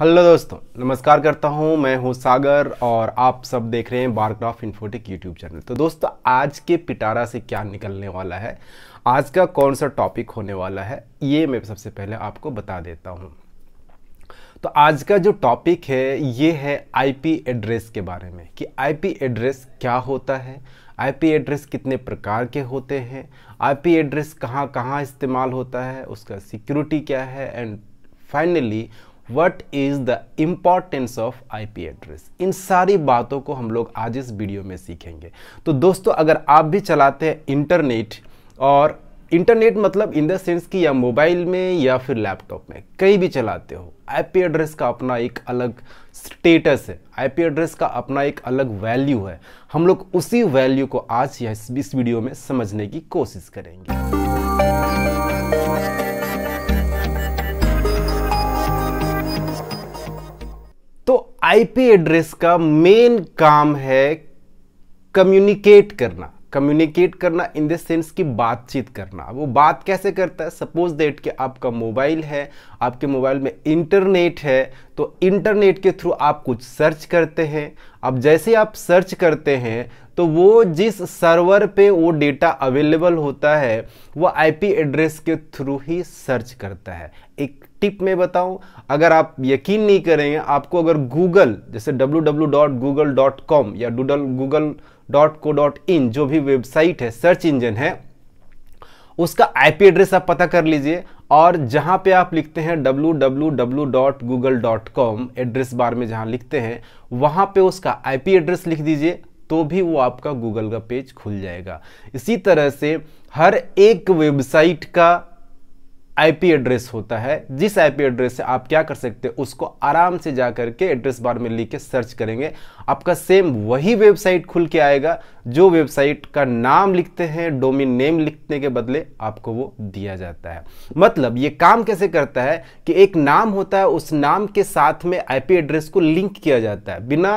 Hello दोस्तों नमस्कार करता हूं मैं हूं सागर और आप सब देख रहे हैं बारग्राफ इन्फोटेक यूट्यूब चैनल तो दोस्तों आज के पिटारा से क्या निकलने वाला है आज का कौन सा टॉपिक होने वाला है ये मैं सबसे पहले आपको बता देता हूं तो आज का जो टॉपिक है ये है आईपी एड्रेस के बारे में कि आई एड्रेस क्या होता है आईपी एड्रेस कितने प्रकार के होते हैं आईपी एड्रेस कहाँ कहाँ इस्तेमाल होता है उसका सिक्योरिटी क्या है and finally what is the importance of I P address इन सारी बातों को हम लोग आज इस वीडियो में सीखेंगे तो दोस्तों अगर आप भी चलाते हैं इंटरनेट और इंटरनेट मतलब इन द सेंस कि या मोबाइल में या फिर लैपटॉप में कहीं भी चलाते हो आईपी एड्रेस का अपना एक अलग स्टेटस है आईपी एड्रेस का अपना एक अलग वैल्यू है हम लोग उसी वैल्यू को आज इस वीडियो में समझने की कोशिश करेंगे आईपी एड्रेस का मेन काम है कम्युनिकेट करना कम्युनिकेट करना इन द सेंस की बातचीत करना वो बात कैसे करता है सपोज दैट कि आपका मोबाइल है आपके मोबाइल में इंटरनेट है तो इंटरनेट के थ्रू आप कुछ सर्च करते हैं अब जैसे आप सर्च करते हैं तो वो जिस सर्वर पे वो डेटा अवेलेबल होता है वो आईपी एड्रेस के थ्रू ही सर्च करता है एक टिप में बताऊं अगर आप यकीन नहीं करेंगे आपको अगर गूगल जैसे www.google.com या doodle Google dot co dot in जो भी वेबसाइट है सर्च इंजन है उसका आईपी एड्रेस आप पता कर लीजिए और जहाँ पे आप लिखते हैं www.google.com एड्रेस बार में जहाँ लिखते हैं वहाँ पे उसका आईपी एड्रेस लिख दीजिए तो भी वो आपका गूगल का पेज खुल जाएगा इसी तरह से हर एक वेबसाइट का आईपी एड्रेस होता है जिस आईपी एड्रेस से आप क्या कर सकते हैं उसको आराम से जा करके एड्रेस बार में लिख के सर्च करेंगे आपका सेम वही वेबसाइट खुल के आएगा जो वेबसाइट का नाम लिखते हैं डोमिन नेम लिखने के बदले आपको वो दिया जाता है मतलब ये काम कैसे करता है कि एक नाम होता है उस नाम के साथ में आईपी एड्रेस को लिंक किया जाता है बिना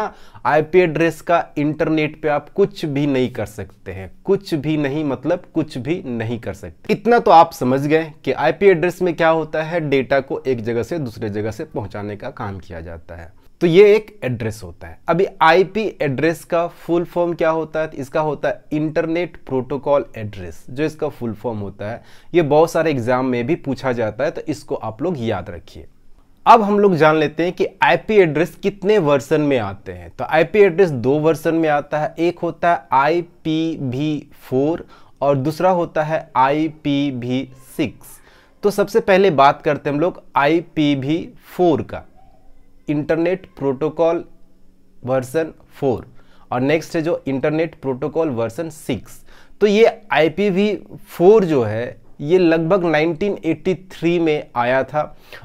आईपी एड्रेस का इंटरनेट पे आप कुछ भी नहीं कर सकते हैं कुछ भी नहीं मतलब कुछ भी नहीं कर सकते इतना तो आप समझ गए कि आईपी एड्रेस में क्या होता है डेटा को एक जगह से दूसरे जगह से पहुंचाने का काम किया जाता है तो ये एक एड्रेस होता है अभी आईपी एड्रेस का फुल फॉर्म क्या होता है इसका होता है इंटरनेट प्रोटोकॉल एड्रेस जो इसका फुल फॉर्म होता है ये बहुत सारे एग्जाम में भी पूछा जाता है तो इसको आप लोग याद रखिए अब हम लोग जान लेते हैं कि आईपी एड्रेस कितने वर्सन में आते हैं तो आईपी एड्रेस दो वर्सन में आता है एक होता है आई पी वी फोर और दूसरा होता है आई पी वी सिक्स तो सबसे पहले बात करते हैं हम लोग आई पी वी फोर का इंटरनेट प्रोटोकॉल वर्सन फोर और नेक्स्ट है जो इंटरनेट प्रोटोकॉल वर्सन सिक्स तो ये आई पी वी फोर जो है ये लगभग 1983 में आया था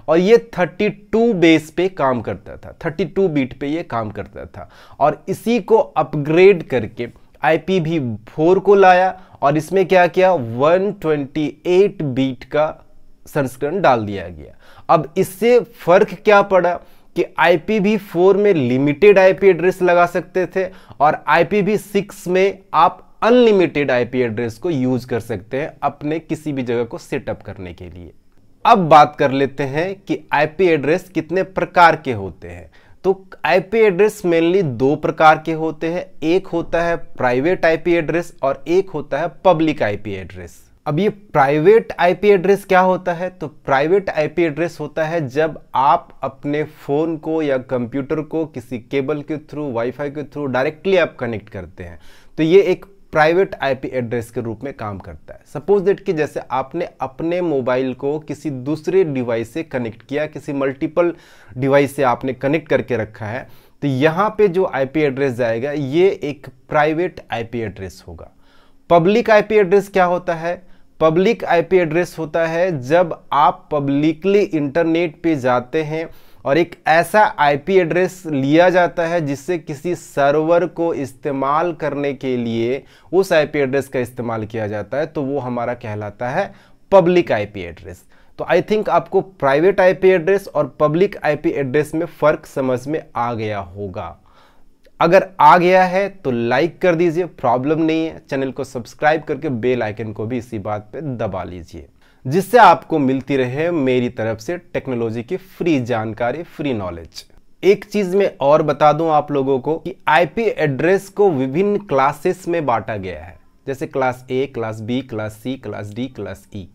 और ये 32 बेस पे काम करता था 32 बीट पे ये काम करता था और इसी को अपग्रेड करके आई पी भी फोर को लाया और इसमें क्या किया 128 बीट का संस्करण डाल दिया गया अब इससे फर्क क्या पड़ा कि आई पी फोर में लिमिटेड आई पी एड्रेस लगा सकते थे और आई पी सिक्स में आप अनलिमिटेड आईपी एड्रेस को यूज कर सकते हैं अपने किसी भी जगह को सेटअप करने के लिए अब बात कर लेते हैं कि आईपी एड्रेस कितने प्रकार के होते हैं तो आईपी एड्रेस मेनली दो प्रकार के होते हैं एक होता है प्राइवेट आईपी एड्रेस और एक होता है पब्लिक आईपी एड्रेस अब ये प्राइवेट आईपी एड्रेस क्या होता है तो प्राइवेट आईपी एड्रेस होता है जब आप अपने फ़ोन को या कंप्यूटर को किसी केबल के थ्रू वाईफाई के थ्रू डायरेक्टली आप कनेक्ट करते हैं तो ये एक प्राइवेट आईपी एड्रेस के रूप में काम करता है सपोज दैट कि जैसे आपने अपने मोबाइल को किसी दूसरे डिवाइस से कनेक्ट किया किसी मल्टीपल डिवाइस से आपने कनेक्ट करके रखा है तो यहाँ पे जो आईपी एड्रेस जाएगा ये एक प्राइवेट आईपी एड्रेस होगा पब्लिक आईपी एड्रेस क्या होता है पब्लिक आईपी एड्रेस होता है जब आप पब्लिकली इंटरनेट पे जाते हैं और एक ऐसा आईपी एड्रेस लिया जाता है जिससे किसी सर्वर को इस्तेमाल करने के लिए उस आईपी एड्रेस का इस्तेमाल किया जाता है तो वो हमारा कहलाता है पब्लिक आईपी एड्रेस तो आई थिंक आपको प्राइवेट आईपी एड्रेस और पब्लिक आईपी एड्रेस में फ़र्क समझ में आ गया होगा अगर आ गया है तो लाइक कर दीजिए प्रॉब्लम नहीं है चैनल को सब्सक्राइब करके बेल आइकन को भी इसी बात पे दबा लीजिए जिससे आपको मिलती रहे मेरी तरफ से टेक्नोलॉजी की फ्री जानकारी फ्री नॉलेज एक चीज मैं और बता दूं आप लोगों को कि आईपी एड्रेस को विभिन्न क्लासेस में बांटा गया है जैसे class A class B class C class D class E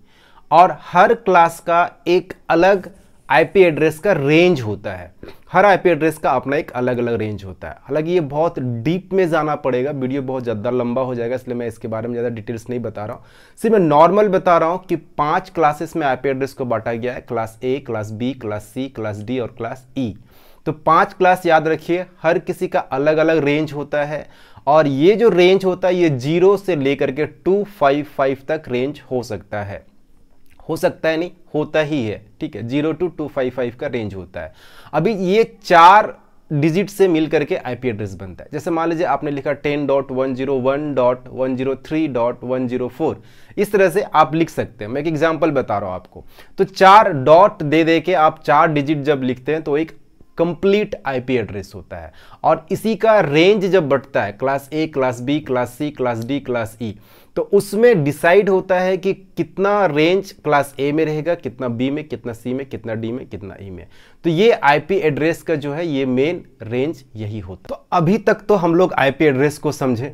और हर क्लास का एक अलग आईपी एड्रेस का रेंज होता है हर आईपी एड्रेस का अपना एक अलग अलग रेंज होता है हालांकि ये बहुत डीप में जाना पड़ेगा वीडियो बहुत ज़्यादा लंबा हो जाएगा इसलिए मैं इसके बारे में ज़्यादा डिटेल्स नहीं बता रहा हूँ सिर्फ मैं नॉर्मल बता रहा हूँ कि पांच क्लासेस में आईपी एड्रेस को बांटा गया है class A class B class C class D और क्लास ई e। तो पाँच क्लास याद रखिए हर किसी का अलग अलग रेंज होता है और ये जो रेंज होता है ये जीरो से लेकर के टू फाइव फाइव तक रेंज हो सकता है हो सकता है नहीं होता ही है ठीक है zero to two five five का रेंज होता है अभी ये चार डिजिट से मिल करके आईपी एड्रेस बनता है जैसे मान लीजिए आपने लिखा ten dot one zero one dot one zero three dot one zero four इस तरह से आप लिख सकते हैं मैं एक एग्जांपल बता रहा हूं आपको तो चार डॉट दे दे के आप चार डिजिट जब लिखते हैं तो एक कंप्लीट आईपी एड्रेस होता है और इसी का रेंज जब बढ़ता है class A class B class C class D class E e, तो उसमें डिसाइड होता है कि कितना रेंज क्लास ए में रहेगा कितना बी में कितना सी में कितना डी में कितना ई e में तो ये आईपी एड्रेस का जो है ये मेन रेंज यही होता तो अभी तक तो हम लोग आईपी एड्रेस को समझें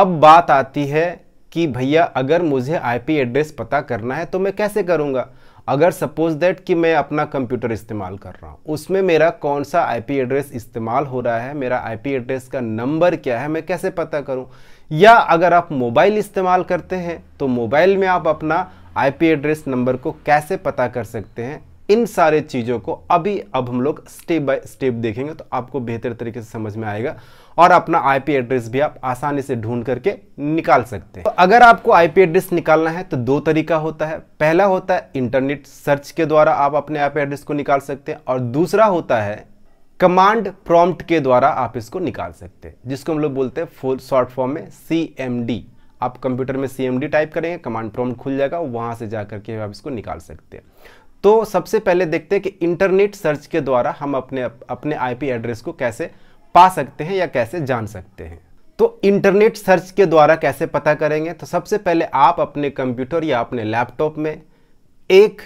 अब बात आती है कि भैया अगर मुझे आईपी एड्रेस पता करना है तो मैं कैसे करूँगा अगर सपोज दैट कि मैं अपना कंप्यूटर इस्तेमाल कर रहा हूँ उसमें मेरा कौन सा आईपी एड्रेस इस्तेमाल हो रहा है मेरा आईपी एड्रेस का नंबर क्या है मैं कैसे पता करूँ या अगर आप मोबाइल इस्तेमाल करते हैं तो मोबाइल में आप अपना आईपी एड्रेस नंबर को कैसे पता कर सकते हैं इन सारे चीज़ों को अभी अब हम लोग स्टेप बाय स्टेप देखेंगे तो आपको बेहतर तरीके से समझ में आएगा और अपना आईपी एड्रेस भी आप आसानी से ढूंढ करके निकाल सकते हैं तो अगर आपको आईपी एड्रेस निकालना है तो दो तरीका होता है पहला होता है इंटरनेट सर्च के द्वारा आप अपने आईपी एड्रेस को निकाल सकते हैं और दूसरा होता है कमांड प्रॉम्प्ट के द्वारा आप इसको निकाल सकते हैं जिसको हम लोग बोलते हैं फुल शॉर्ट फॉर्म में सी आप कंप्यूटर में सी टाइप करेंगे कमांड प्रॉम्प्ट खुल जाएगा वहाँ से जा करके आप इसको निकाल सकते हैं तो सबसे पहले देखते हैं कि इंटरनेट सर्च के द्वारा हम अपने अपने आईपी एड्रेस को कैसे पा सकते हैं या कैसे जान सकते हैं तो इंटरनेट सर्च के द्वारा कैसे पता करेंगे तो सबसे पहले आप अपने कंप्यूटर या अपने लैपटॉप में एक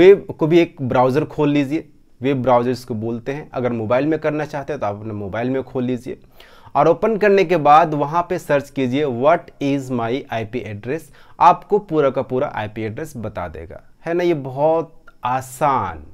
वेब को भी एक ब्राउज़र खोल लीजिए वेब ब्राउजर्स को बोलते हैं अगर मोबाइल में करना चाहते हैं तो आप अपने मोबाइल में खोल लीजिए और ओपन करने के बाद वहाँ पे सर्च कीजिए what is my IP address आपको पूरा का पूरा आईपी एड्रेस बता देगा है ना ये बहुत आसान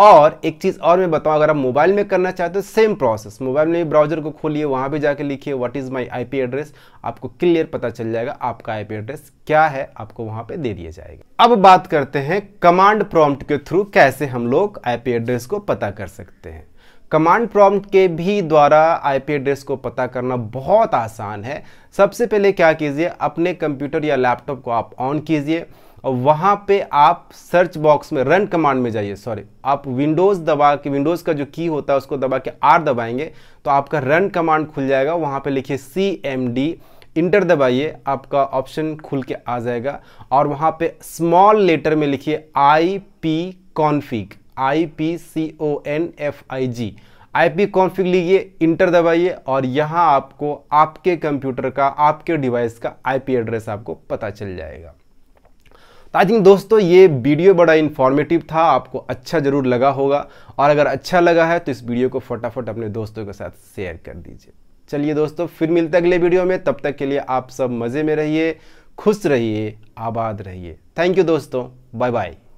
और एक चीज़ और मैं बताऊँ अगर आप मोबाइल में करना चाहते हो सेम प्रोसेस मोबाइल में ब्राउजर को खोलिए वहाँ पर जाकर लिखिए what is my I address आपको क्लियर पता चल जाएगा आपका आई एड्रेस क्या है आपको वहाँ पर दे दिया जाएगा अब बात करते हैं कमांड प्रॉम्प्ट के थ्रू कैसे हम लोग आई एड्रेस को पता कर सकते हैं कमांड प्रॉम्प्ट के भी द्वारा आईपी एड्रेस को पता करना बहुत आसान है सबसे पहले क्या कीजिए अपने कंप्यूटर या लैपटॉप को आप ऑन कीजिए और वहाँ पे आप सर्च बॉक्स में रन कमांड में जाइए सॉरी आप विंडोज़ दबा के विंडोज़ का जो की होता है उसको दबा के आर दबाएंगे तो आपका रन कमांड खुल जाएगा वहाँ पे लिखिए सी एम डी इंटर दबाइए आपका ऑप्शन खुल के आ जाएगा और वहाँ पे स्मॉल लेटर में लिखिए I P config I P C O N F I G I P config लीजिए इंटर दबाइए और यहाँ आपको आपके कंप्यूटर का आपके डिवाइस का आई पी एड्रेस आपको पता चल जाएगा तो आई थिंक दोस्तों ये वीडियो बड़ा इन्फॉर्मेटिव था आपको अच्छा ज़रूर लगा होगा और अगर अच्छा लगा है तो इस वीडियो को फटाफट अपने दोस्तों के साथ शेयर कर दीजिए चलिए दोस्तों फिर मिलते अगले वीडियो में तब तक के लिए आप सब मज़े में रहिए खुश रहिए आबाद रहिए थैंक यू दोस्तों बाय बाय